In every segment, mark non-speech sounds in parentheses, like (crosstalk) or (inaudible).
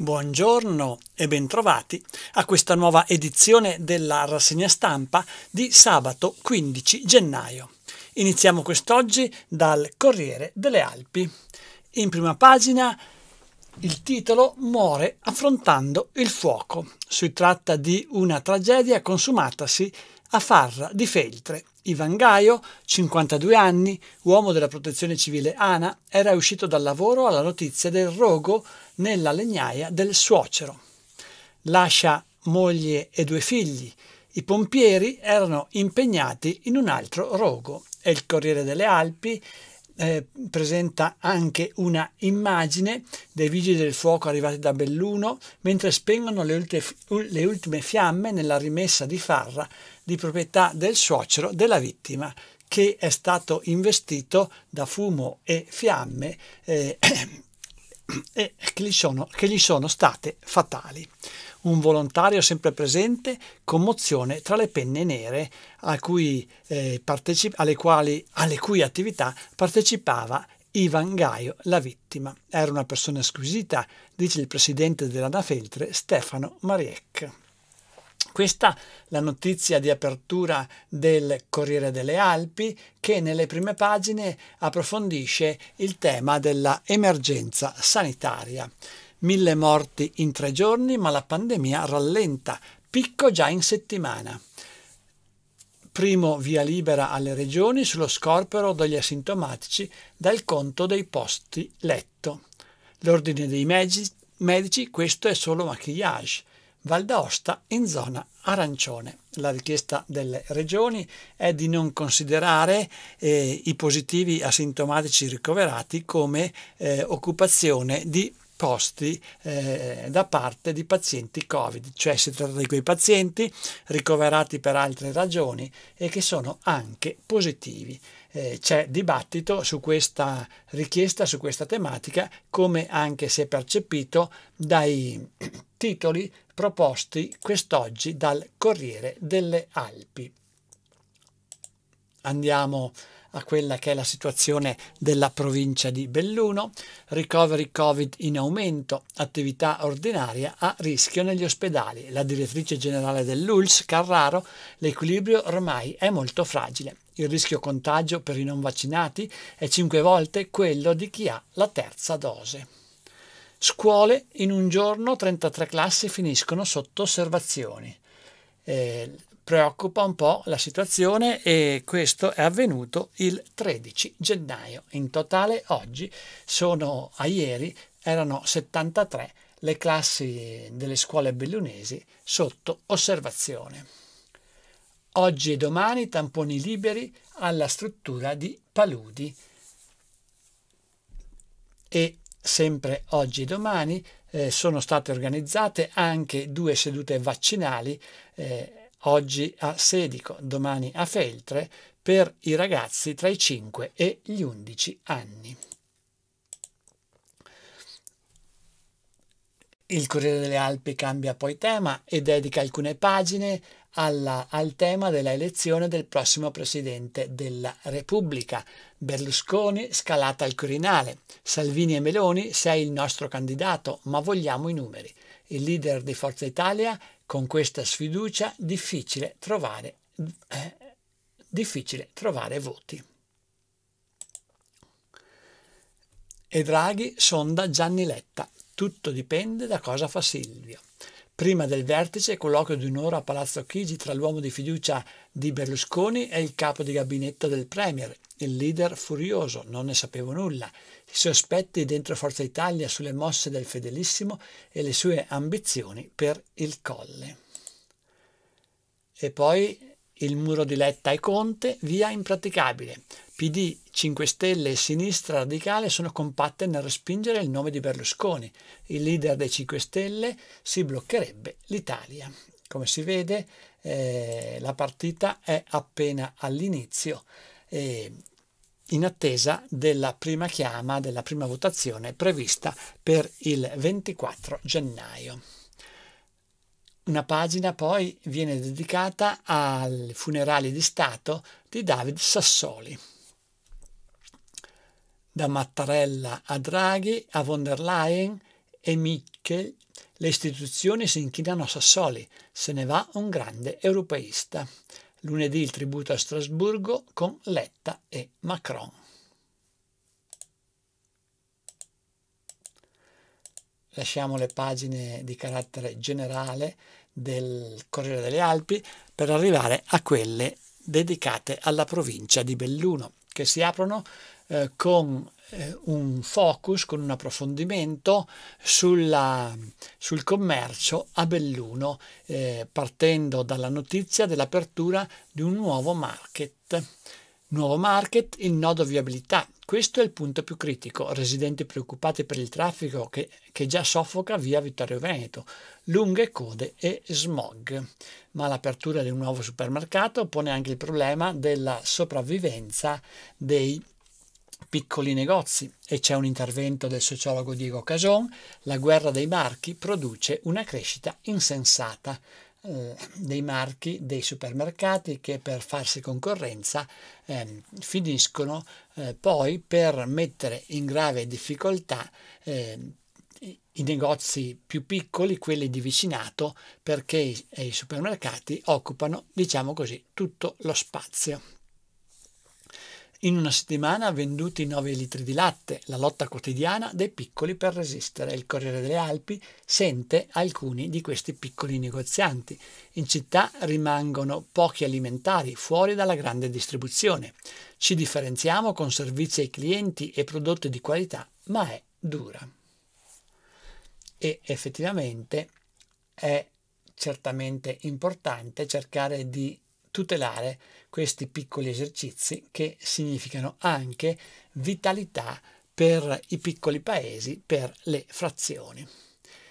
Buongiorno e bentrovati a questa nuova edizione della rassegna stampa di sabato 15 gennaio. Iniziamo quest'oggi dal Corriere delle Alpi. In prima pagina il titolo Muore affrontando il fuoco. Si tratta di una tragedia consumatasi a Farra di Feltre. Ivan Gaio, 52 anni, uomo della protezione civile ANA, era uscito dal lavoro alla notizia del rogo nella legnaia del suocero. Lascia moglie e due figli. I pompieri erano impegnati in un altro rogo e il Corriere delle Alpi eh, presenta anche una immagine dei vigili del fuoco arrivati da Belluno mentre spengono le, ultime, le ultime fiamme nella rimessa di Farra di proprietà del suocero della vittima che è stato investito da fumo e fiamme eh, (clears throat) e che gli, sono, che gli sono state fatali. Un volontario sempre presente, commozione tra le penne nere cui, eh, alle, quali, alle cui attività partecipava Ivan Gaio, la vittima. Era una persona squisita, dice il presidente della dell'Anafeltre Stefano Mariek. Questa la notizia di apertura del Corriere delle Alpi che nelle prime pagine approfondisce il tema della emergenza sanitaria. Mille morti in tre giorni, ma la pandemia rallenta, picco già in settimana. Primo via libera alle regioni sullo scorporo degli asintomatici dal conto dei posti letto. L'ordine dei medici questo è solo maquillage. Val d'Aosta in zona arancione. La richiesta delle regioni è di non considerare eh, i positivi asintomatici ricoverati come eh, occupazione di posti eh, da parte di pazienti Covid, cioè si tratta di quei pazienti ricoverati per altre ragioni e che sono anche positivi. Eh, c'è dibattito su questa richiesta, su questa tematica, come anche si è percepito dai (clears throat) titoli proposti quest'oggi dal Corriere delle Alpi. Andiamo a a quella che è la situazione della provincia di Belluno, recovery Covid in aumento, attività ordinaria a rischio negli ospedali. La direttrice generale dell'ULS, Carraro, l'equilibrio ormai è molto fragile. Il rischio contagio per i non vaccinati è cinque volte quello di chi ha la terza dose. Scuole, in un giorno 33 classi finiscono sotto osservazioni. Eh, preoccupa un po' la situazione e questo è avvenuto il 13 gennaio. In totale oggi sono a ieri erano 73 le classi delle scuole bellunesi sotto osservazione. Oggi e domani tamponi liberi alla struttura di Paludi e sempre oggi e domani eh, sono state organizzate anche due sedute vaccinali eh, oggi a Sedico, domani a Feltre, per i ragazzi tra i 5 e gli 11 anni. Il Corriere delle Alpi cambia poi tema e dedica alcune pagine alla, al tema della elezione del prossimo Presidente della Repubblica. Berlusconi scalata al Quirinale. Salvini e Meloni sei il nostro candidato, ma vogliamo i numeri. Il leader di Forza Italia con questa sfiducia difficile trovare, eh, difficile trovare voti. E Draghi sonda Gianni Letta. Tutto dipende da cosa fa Silvio. Prima del vertice, colloquio di un'ora a Palazzo Chigi tra l'uomo di fiducia di Berlusconi e il capo di gabinetto del Premier. Il leader furioso, non ne sapevo nulla. I sospetti dentro Forza Italia sulle mosse del fedelissimo e le sue ambizioni per il colle. E poi il muro di Letta e Conte, via impraticabile. PD, 5 Stelle e sinistra radicale sono compatte nel respingere il nome di Berlusconi. Il leader dei 5 Stelle si bloccherebbe l'Italia. Come si vede, eh, la partita è appena all'inizio, eh, in attesa della prima chiama, della prima votazione prevista per il 24 gennaio. Una pagina poi viene dedicata ai funerali di Stato di David Sassoli. Da Mattarella a Draghi, a von der Leyen e Michel, le istituzioni si inchinano a Sassoli, se ne va un grande europeista. Lunedì il tributo a Strasburgo con Letta e Macron. Lasciamo le pagine di carattere generale del Corriere delle Alpi per arrivare a quelle dedicate alla provincia di Belluno, che si aprono eh, con eh, un focus, con un approfondimento sulla, sul commercio a Belluno, eh, partendo dalla notizia dell'apertura di un nuovo market. Nuovo market, il nodo viabilità questo è il punto più critico, residenti preoccupati per il traffico che, che, già soffoca via Vittorio Veneto, lunghe code e smog. Ma l'apertura di un nuovo supermercato pone anche il problema della sopravvivenza dei piccoli negozi e c'è un intervento del sociologo Diego Cason, la guerra dei marchi produce una crescita insensata eh, dei marchi dei supermercati che per farsi concorrenza eh, finiscono eh, poi per mettere in grave difficoltà ehm, i negozi più piccoli, quelli di vicinato, perché i, i supermercati occupano, diciamo così, tutto lo spazio. In una settimana venduti 9 litri di latte, la lotta quotidiana dei piccoli per resistere. Il Corriere delle Alpi sente alcuni di questi piccoli negozianti. In città rimangono pochi alimentari fuori dalla grande distribuzione. Ci differenziamo con servizi ai clienti e prodotti di qualità, ma è dura. E effettivamente è certamente importante cercare di tutelare questi piccoli esercizi che significano anche vitalità per i piccoli paesi, per le frazioni.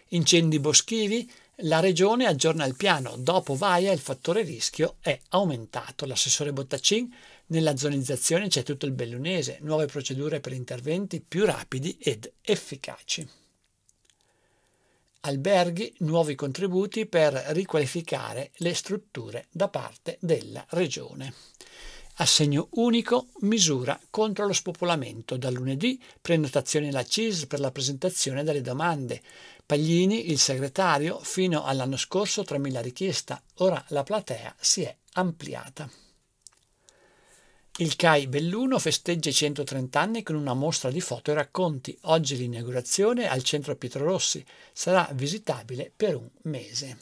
Incendi boschivi, la regione aggiorna il piano, dopo Vaia il fattore rischio è aumentato. L'assessore Bottacin, nella zonizzazione c'è tutto il bellunese, nuove procedure per interventi più rapidi ed efficaci alberghi nuovi contributi per riqualificare le strutture da parte della Regione. Assegno unico, misura contro lo spopolamento. Da lunedì prenotazione la CIS per la presentazione delle domande. Paglini, il segretario, fino all'anno scorso 3.000 richieste, ora la platea si è ampliata. Il CAI Belluno festeggia i 130 anni con una mostra di foto e racconti. Oggi l'inaugurazione al centro Pietro Rossi sarà visitabile per un mese.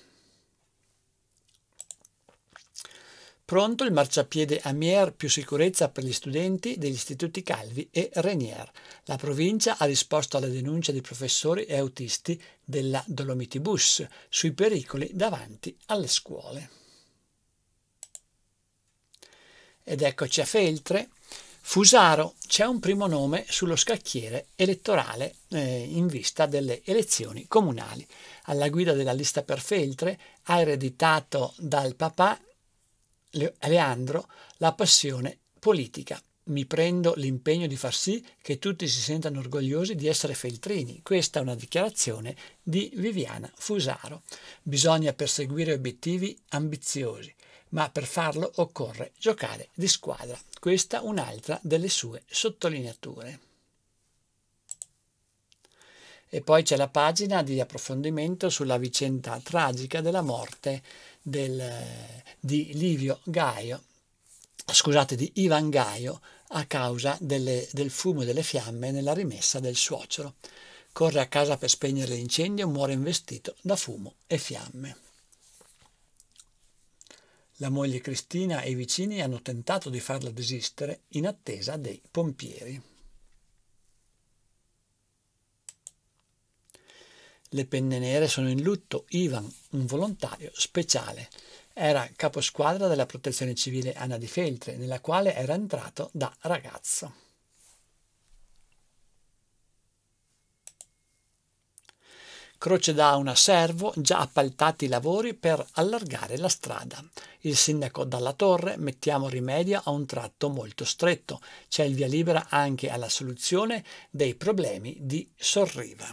Pronto il marciapiede Amier più sicurezza per gli studenti degli istituti Calvi e Renier. La provincia ha risposto alla denuncia di professori e autisti della Dolomiti Bus sui pericoli davanti alle scuole. Ed eccoci a Feltre. Fusaro c'è un primo nome sullo scacchiere elettorale eh, in vista delle elezioni comunali. Alla guida della lista per Feltre ha ereditato dal papà Leandro la passione politica mi prendo l'impegno di far sì che tutti si sentano orgogliosi di essere feltrini. Questa è una dichiarazione di Viviana Fusaro. Bisogna perseguire obiettivi ambiziosi, ma per farlo occorre giocare di squadra. Questa è un'altra delle sue sottolineature. E poi c'è la pagina di approfondimento sulla vicenda tragica della morte del, di Livio Gaio, scusate, di Ivan Gaio, a causa delle, del fumo e delle fiamme nella rimessa del suocero. Corre a casa per spegnere l'incendio, e muore investito da fumo e fiamme. La moglie Cristina e i vicini hanno tentato di farla desistere in attesa dei pompieri. Le penne nere sono in lutto Ivan, un volontario speciale. Era caposquadra della protezione civile Anna di Feltre, nella quale era entrato da ragazzo. Croce da una servo già appaltati i lavori per allargare la strada. Il sindaco dalla torre mettiamo rimedio a un tratto molto stretto. C'è il via libera anche alla soluzione dei problemi di Sorriva.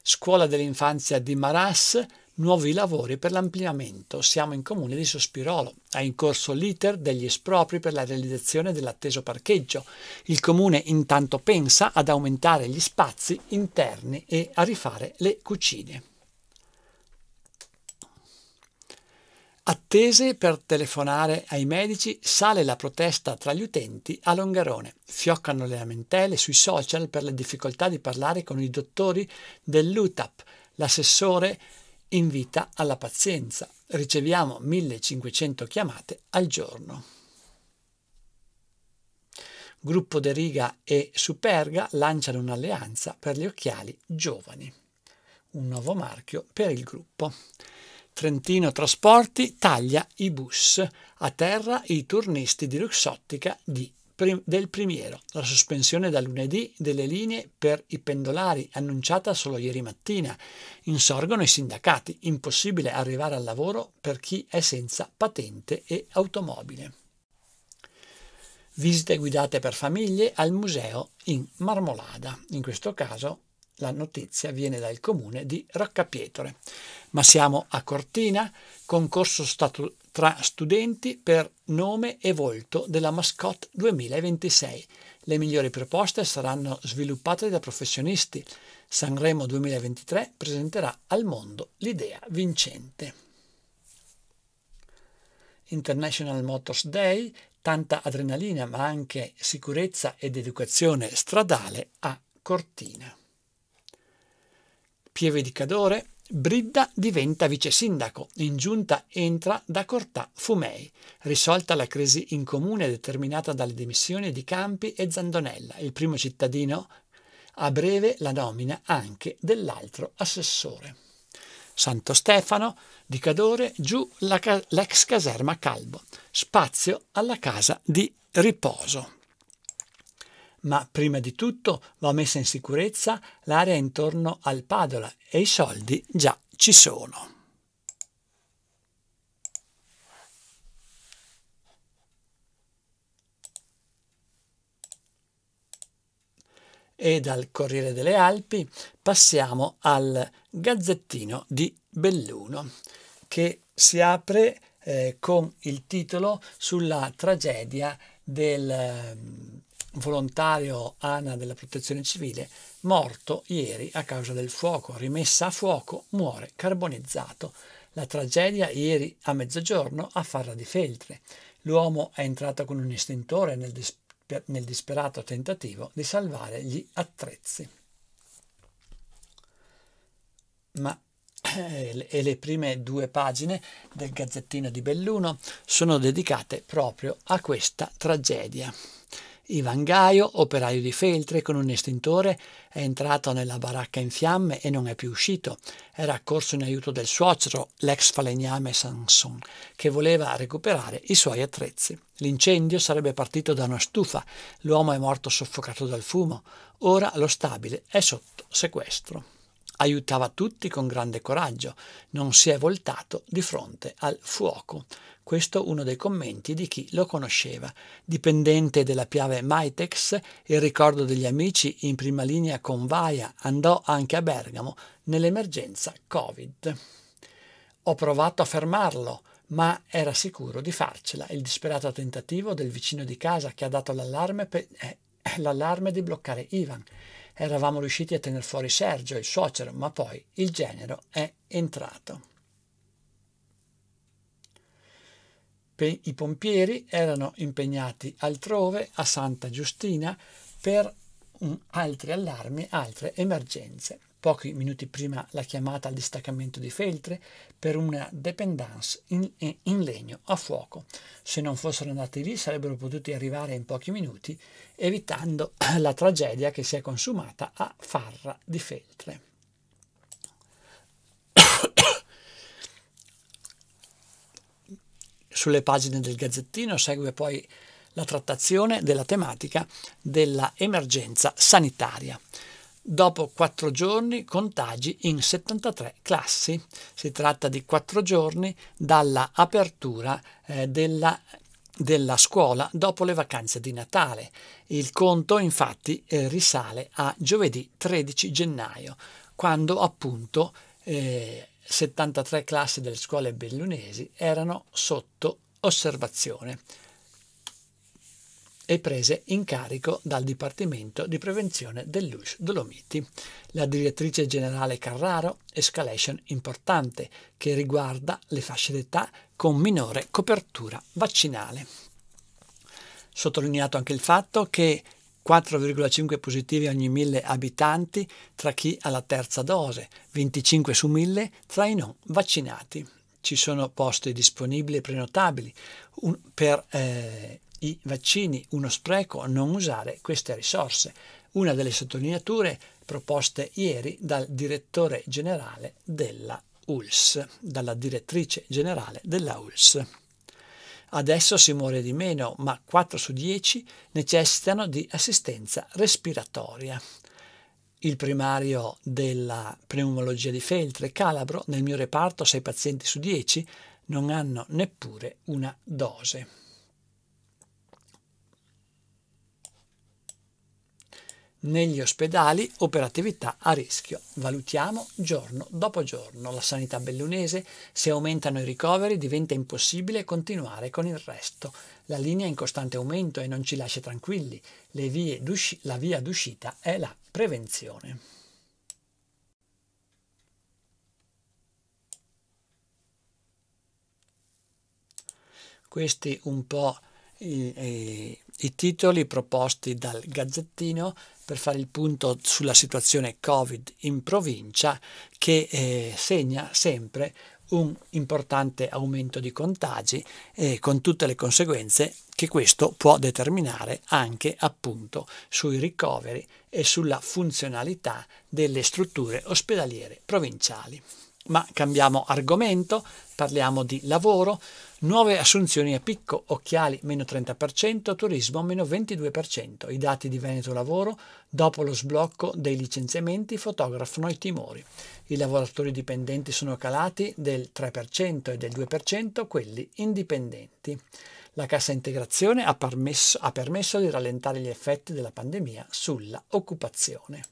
Scuola dell'infanzia di Maras nuovi lavori per l'ampliamento Siamo in Comune di Sospirolo. È in corso l'iter degli espropri per la realizzazione dell'atteso parcheggio. Il Comune intanto pensa ad aumentare gli spazi interni e a rifare le cucine. Attese per telefonare ai medici, sale la protesta tra gli utenti a Longarone. Fioccano le lamentele sui social per la difficoltà di parlare con i dottori dell'UTAP. L'assessore invita alla pazienza. Riceviamo 1500 chiamate al giorno. Gruppo De Riga e Superga lanciano un'alleanza per gli occhiali giovani. Un nuovo marchio per il gruppo. Trentino Trasporti taglia i bus. A terra i turnisti di Luxottica di del primiero, la sospensione da lunedì delle linee per i pendolari annunciata solo ieri mattina. Insorgono i sindacati, impossibile arrivare al lavoro per chi è senza patente e automobile. Visite guidate per famiglie al museo in Marmolada. In questo caso la notizia viene dal comune di Roccapietole. Ma siamo a Cortina, concorso statu- tra studenti per nome e volto della mascotte 2026. Le migliori proposte saranno sviluppate da professionisti. Sanremo 2023 presenterà al mondo l'idea vincente. International Motors Day, tanta adrenalina ma anche sicurezza ed educazione stradale a Cortina. Pieve di Cadore, Bridda diventa vice sindaco, in giunta entra da Cortà Fumei. Risolta la crisi in comune determinata dalle dimissioni di Campi e Zandonella, il primo cittadino, a breve la nomina anche dell'altro assessore. Santo Stefano, di Cadore, giù ca l'ex caserma Calbo, spazio alla casa di riposo ma prima di tutto va messa in sicurezza l'area intorno al Padola e i soldi già ci sono. E dal Corriere delle Alpi passiamo al Gazzettino di Belluno che si apre eh, con il titolo sulla tragedia del volontario ANA della protezione civile, morto ieri a causa del fuoco, rimessa a fuoco, muore carbonizzato. La tragedia ieri a mezzogiorno a Farra di Feltre. L'uomo è entrato con un istintore nel, disper nel disperato tentativo di salvare gli attrezzi. Ma eh, e le prime due pagine del Gazzettino di Belluno sono dedicate proprio a questa tragedia. Ivan Gaio, operaio di feltre, con un estintore, è entrato nella baracca in fiamme e non è più uscito. Era accorso in aiuto del suocero, l'ex falegname Sanson, che voleva recuperare i suoi attrezzi. L'incendio sarebbe partito da una stufa. L'uomo è morto soffocato dal fumo. Ora lo stabile è sotto sequestro. Aiutava tutti con grande coraggio, non si è voltato di fronte al fuoco. Questo uno dei commenti di chi lo conosceva. Dipendente della piave Maitex, il ricordo degli amici in prima linea con Vaia andò anche a Bergamo nell'emergenza Covid. Ho provato a fermarlo, ma era sicuro di farcela. Il disperato tentativo del vicino di casa che ha dato l'allarme, per, eh, l'allarme di bloccare Ivan eravamo riusciti a tenere fuori Sergio, il suocero, ma poi il genero è entrato. I pompieri erano impegnati altrove, a Santa Giustina, per altri allarmi, altre emergenze pochi minuti prima la chiamata al distaccamento di Feltre per una dependance in, in, legno a fuoco. Se non fossero andati lì sarebbero potuti arrivare in pochi minuti, evitando (clears throat) la tragedia che si è consumata a Farra di Feltre. (coughs) Sulle pagine del Gazzettino segue poi la trattazione della tematica dell'emergenza sanitaria. Dopo quattro giorni contagi in 73 classi. Si tratta di quattro giorni dalla apertura eh, della della scuola dopo le vacanze di Natale. Il conto infatti eh, risale a giovedì 13 gennaio, quando appunto eh, 73 classi delle scuole bellunesi erano sotto osservazione e prese in carico dal Dipartimento di Prevenzione dell'USH Dolomiti. La direttrice generale Carraro, escalation importante che riguarda le fasce d'età con minore copertura vaccinale. Sottolineato anche il fatto che 4,5 positivi ogni 1000 abitanti tra chi ha la terza dose, 25 su 1000 tra i non vaccinati. Ci sono posti disponibili e prenotabili un, per eh, i vaccini, uno spreco non usare queste risorse, una delle sottolineature proposte ieri dal direttore generale della ULS, dalla direttrice generale della ULS. Adesso si muore di meno, ma 4 su 10 necessitano di assistenza respiratoria. Il primario della pneumologia di Feltre, Calabro, nel mio reparto 6 pazienti su 10 non hanno neppure una dose. negli ospedali o per attività a rischio. Valutiamo giorno dopo giorno la sanità bellunese, se aumentano i ricoveri diventa impossibile continuare con il resto. La linea è in costante aumento e non ci lascia tranquilli. la via d'uscita è la prevenzione. Questi un po' i, i eh, i titoli proposti dal Gazzettino per fare il punto sulla situazione Covid in provincia che eh, segna sempre un importante aumento di contagi eh, con tutte le conseguenze che questo può determinare anche appunto sui ricoveri e sulla funzionalità delle strutture ospedaliere provinciali. Ma cambiamo argomento, parliamo di lavoro. Nuove assunzioni a picco, occhiali meno 30%, turismo meno 22%. I dati di Veneto Lavoro, dopo lo sblocco dei licenziamenti, fotografano i timori. I lavoratori dipendenti sono calati del 3% e del 2% quelli indipendenti. La cassa integrazione ha permesso, ha permesso di rallentare gli effetti della pandemia sulla occupazione.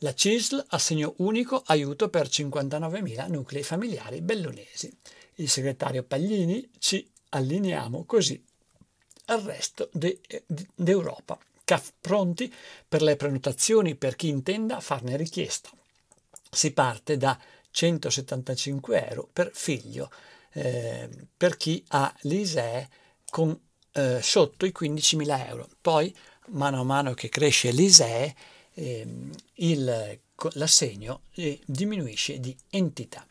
La CISL, assegno unico, aiuto per 59.000 nuclei familiari bellunesi il segretario Paglini, ci allineiamo così al resto de, d'Europa, pronti per le prenotazioni per chi intenda farne richiesta. Si parte da 175 euro per figlio eh, per chi ha l'ISEE con, eh, sotto i 15.000 euro. Poi, mano a mano che cresce l'ISEE, ehm, eh, l'assegno diminuisce di entità.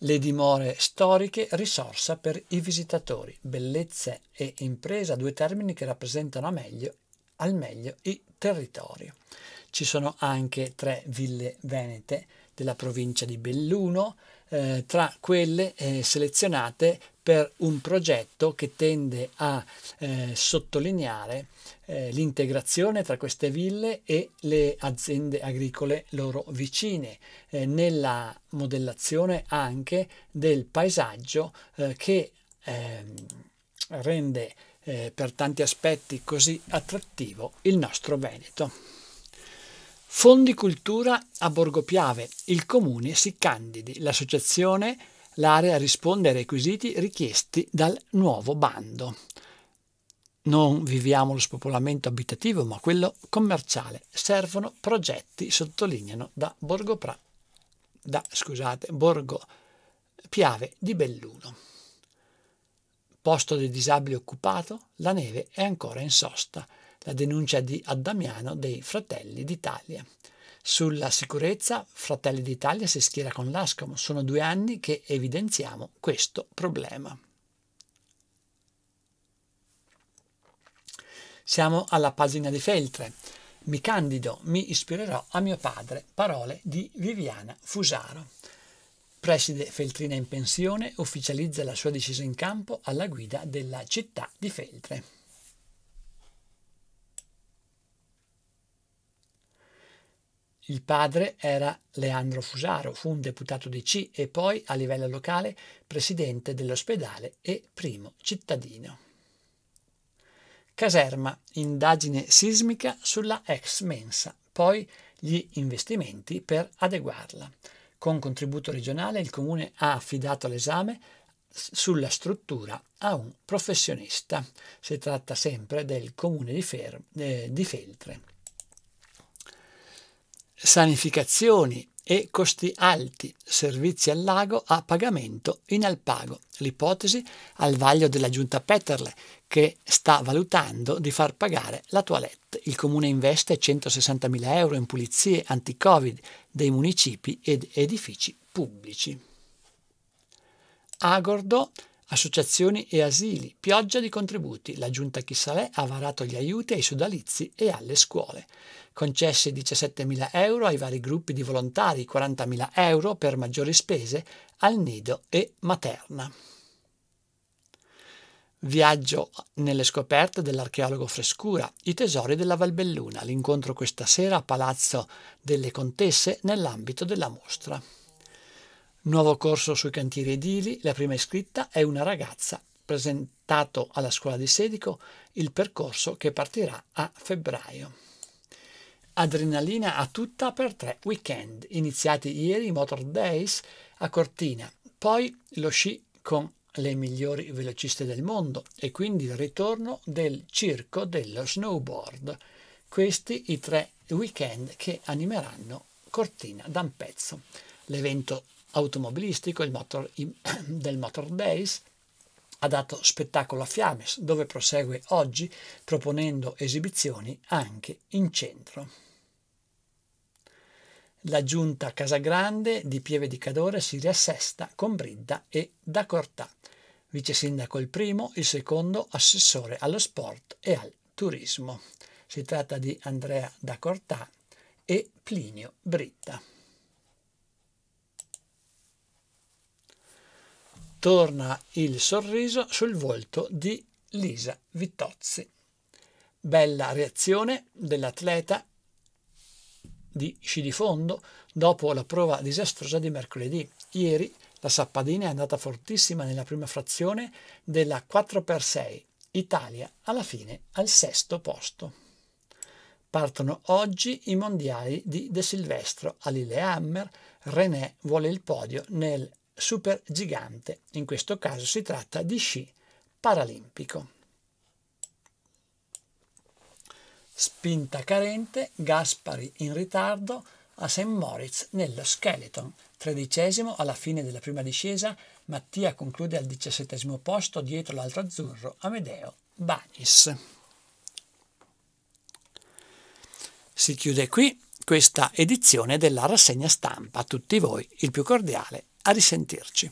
Le dimore storiche, risorsa per i visitatori, bellezze e impresa, due termini che rappresentano meglio, al meglio i territori. Ci sono anche tre ville venete della provincia di Belluno, eh, tra quelle eh, selezionate per un progetto che tende a eh, sottolineare eh, l'integrazione tra queste ville e le aziende agricole loro vicine, eh, nella modellazione anche del paesaggio eh, che ehm, rende eh, per tanti aspetti così attrattivo il nostro Veneto. Fondi Cultura a Borgo Piave, il comune si candidi, l'associazione l'area risponde ai requisiti richiesti dal nuovo bando. Non viviamo lo spopolamento abitativo, ma quello commerciale. Servono progetti, sottolineano da Borgopra, da, scusate, Borgo Piave di Belluno. Posto dei disabili occupato, la neve è ancora in sosta. La denuncia di Addamiano dei Fratelli d'Italia. Sulla sicurezza Fratelli d'Italia si schiera con l'ASCOM, sono due anni che evidenziamo questo problema. Siamo alla pagina di Feltre. Mi candido, mi ispirerò a mio padre. Parole di Viviana Fusaro. Preside Feltrina in pensione ufficializza la sua decisa in campo alla guida della città di Feltre. Il padre era Leandro Fusaro, fu un deputato di C e poi, a livello locale, presidente dell'ospedale e primo cittadino. Caserma, indagine sismica sulla ex mensa, poi gli investimenti per adeguarla. Con contributo regionale il comune ha affidato l'esame sulla struttura a un professionista. Si tratta sempre del comune di, Fer- eh, di Feltre sanificazioni e costi alti, servizi al lago a pagamento in alpago, l'ipotesi al vaglio della giunta Petterle che sta valutando di far pagare la toilette. Il comune investe 160.000 euro in pulizie anti-covid dei municipi ed edifici pubblici. Agordo associazioni e asili, pioggia di contributi. La giunta Chissalè ha varato gli aiuti ai sodalizi e alle scuole. Concessi 17.000 euro ai vari gruppi di volontari, 40.000 euro per maggiori spese al nido e materna. Viaggio nelle scoperte dell'archeologo Frescura, i tesori della Valbelluna, l'incontro questa sera a Palazzo delle Contesse nell'ambito della mostra. Nuovo corso sui cantieri edili, la prima iscritta è una ragazza, presentato alla scuola di Sedico il percorso che partirà a febbraio. Adrenalina a tutta per tre weekend, iniziati ieri i Motor Days a Cortina, poi lo sci con le migliori velociste del mondo e quindi il ritorno del circo dello snowboard. Questi i tre weekend che animeranno Cortina da un pezzo. L'evento automobilistico, il motor, (clears throat) del Motor Days, ha dato spettacolo a Fiames, dove prosegue oggi proponendo esibizioni anche in centro. La giunta Casagrande di Pieve di Cadore si riassesta con Bridda e Da Cortà, vice sindaco il primo, il secondo assessore allo sport e al turismo. Si tratta di Andrea Da Cortà e Plinio Britta. torna il sorriso sul volto di Lisa Vittozzi. Bella reazione dell'atleta di sci di fondo dopo la prova disastrosa di mercoledì. Ieri la Sappadina è andata fortissima nella prima frazione della 4x6. Italia alla fine al sesto posto. Partono oggi i mondiali di De Silvestro. Alile Hammer, René vuole il podio nel super gigante. In questo caso si tratta di sci paralimpico. Spinta carente, Gaspari in ritardo a St. Moritz nello skeleton. Tredicesimo alla fine della prima discesa, Mattia conclude al diciassettesimo posto dietro l'altro azzurro Amedeo Banis. Si chiude qui questa edizione della rassegna stampa. A tutti voi il più cordiale a risentirci.